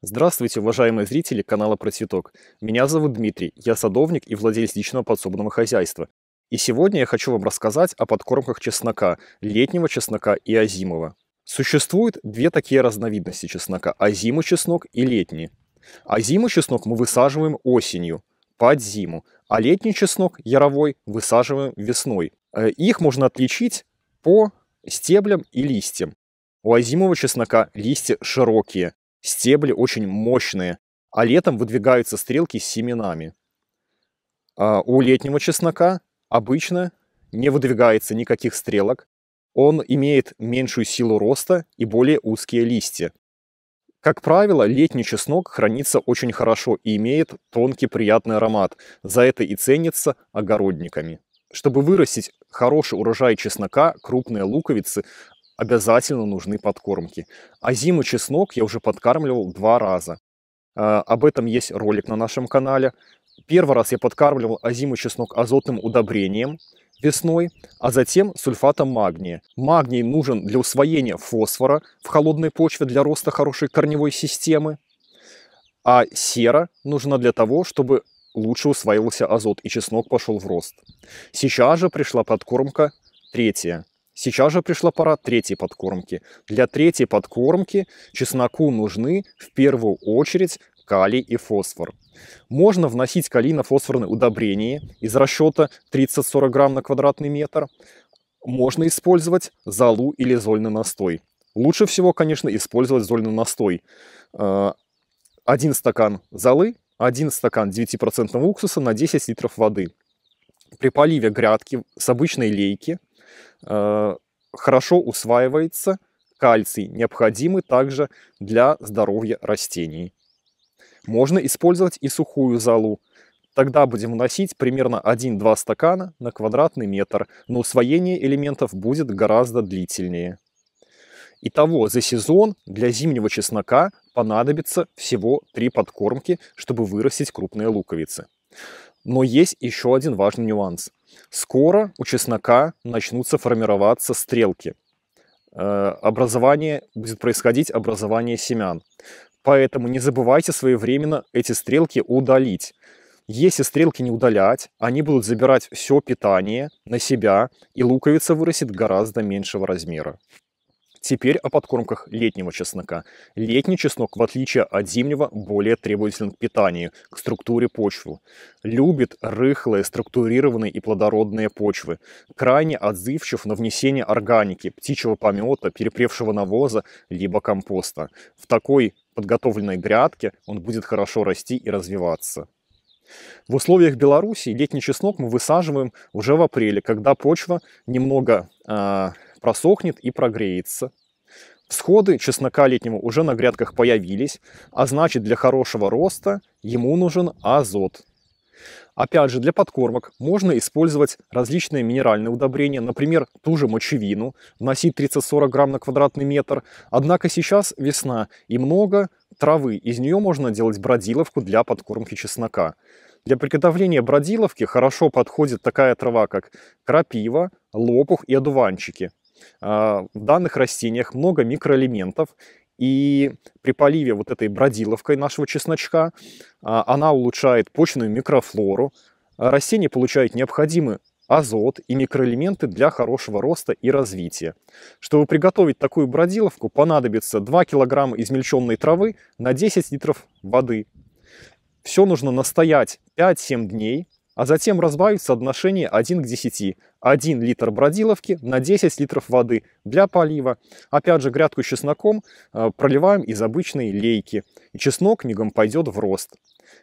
Здравствуйте, уважаемые зрители канала Процветок. Меня зовут Дмитрий, я садовник и владелец личного подсобного хозяйства. И сегодня я хочу вам рассказать о подкормках чеснока, летнего чеснока и озимого. Существует две такие разновидности чеснока – озимый чеснок и летний. Озимый чеснок мы высаживаем осенью, под зиму, а летний чеснок, яровой, высаживаем весной. Э, их можно отличить по стеблям и листьям. У озимого чеснока листья широкие, стебли очень мощные, а летом выдвигаются стрелки с семенами. А у летнего чеснока обычно не выдвигается никаких стрелок, он имеет меньшую силу роста и более узкие листья. Как правило, летний чеснок хранится очень хорошо и имеет тонкий приятный аромат. За это и ценится огородниками. Чтобы вырастить хороший урожай чеснока, крупные луковицы обязательно нужны подкормки. А зиму чеснок я уже подкармливал два раза. А, об этом есть ролик на нашем канале. Первый раз я подкармливал озиму чеснок азотным удобрением весной, а затем сульфатом магния. Магний нужен для усвоения фосфора в холодной почве для роста хорошей корневой системы, а сера нужна для того, чтобы лучше усвоился азот и чеснок пошел в рост. Сейчас же пришла подкормка третья – Сейчас же пришла пора третьей подкормки. Для третьей подкормки чесноку нужны в первую очередь калий и фосфор. Можно вносить калийно-фосфорные удобрения из расчета 30-40 грамм на квадратный метр. Можно использовать золу или зольный настой. Лучше всего, конечно, использовать зольный настой. Э, один стакан золы, один стакан 9% уксуса на 10 литров воды. При поливе грядки с обычной лейки Э, хорошо усваивается. Кальций необходимый также для здоровья растений. Можно использовать и сухую золу. Тогда будем вносить примерно 1-2 стакана на квадратный метр, но усвоение элементов будет гораздо длительнее. Итого за сезон для зимнего чеснока понадобится всего 3 подкормки, чтобы вырастить крупные луковицы. Но есть еще один важный нюанс. Скоро у чеснока начнутся формироваться стрелки. Э, образование, будет происходить образование семян. Поэтому не забывайте своевременно эти стрелки удалить. Если стрелки не удалять, они будут забирать все питание на себя, и луковица вырастет гораздо меньшего размера. Теперь о подкормках летнего чеснока. Летний чеснок, в отличие от зимнего, более требователен к питанию, к структуре почвы. Любит рыхлые, структурированные и плодородные почвы. Крайне отзывчив на внесение органики, птичьего помета, перепревшего навоза, либо компоста. В такой подготовленной грядке он будет хорошо расти и развиваться. В условиях Беларуси летний чеснок мы высаживаем уже в апреле, когда почва немного а, просохнет и прогреется. Всходы чеснока летнего уже на грядках появились, а значит для хорошего роста ему нужен азот. Опять же, для подкормок можно использовать различные минеральные удобрения, например, ту же мочевину, вносить 30-40 грамм на квадратный метр. Однако сейчас весна и много травы, из нее можно делать бродиловку для подкормки чеснока. Для приготовления бродиловки хорошо подходит такая трава, как крапива, лопух и одуванчики. А, в данных растениях много микроэлементов, и при поливе вот этой бродиловкой нашего чесночка а, она улучшает почную микрофлору. А, растение получает необходимый азот и микроэлементы для хорошего роста и развития. Чтобы приготовить такую бродиловку, понадобится 2 кг измельченной травы на 10 литров воды. Все нужно настоять 5-7 дней, а затем разбавить соотношение 1 к 10. 1 литр бродиловки на 10 литров воды для полива. Опять же, грядку с чесноком э, проливаем из обычной лейки. И чеснок мигом пойдет в рост.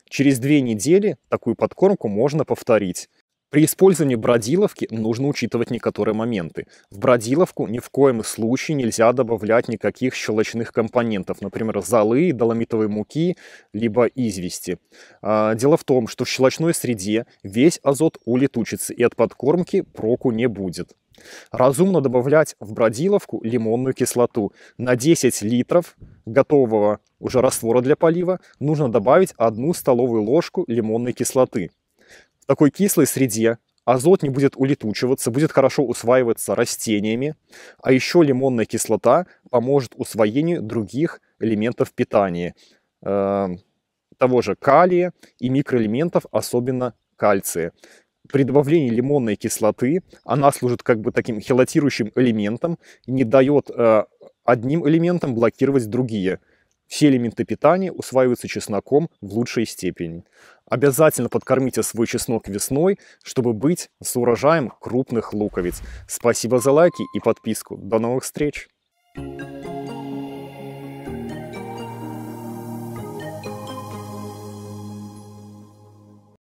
Через две недели такую подкормку можно повторить. При использовании бродиловки нужно учитывать некоторые моменты. В бродиловку ни в коем случае нельзя добавлять никаких щелочных компонентов, например, золы, доломитовой муки, либо извести. А, дело в том, что в щелочной среде весь азот улетучится и от подкормки проку не будет. Разумно добавлять в бродиловку лимонную кислоту. На 10 литров готового уже раствора для полива нужно добавить одну столовую ложку лимонной кислоты в такой кислой среде азот не будет улетучиваться, будет хорошо усваиваться растениями, а еще лимонная кислота поможет усвоению других элементов питания, э, того же калия и микроэлементов, особенно кальция. При добавлении лимонной кислоты она служит как бы таким хелатирующим элементом, не дает э, одним элементам блокировать другие – все элементы питания усваиваются чесноком в лучшей степени. Обязательно подкормите свой чеснок весной, чтобы быть с урожаем крупных луковиц. Спасибо за лайки и подписку. До новых встреч!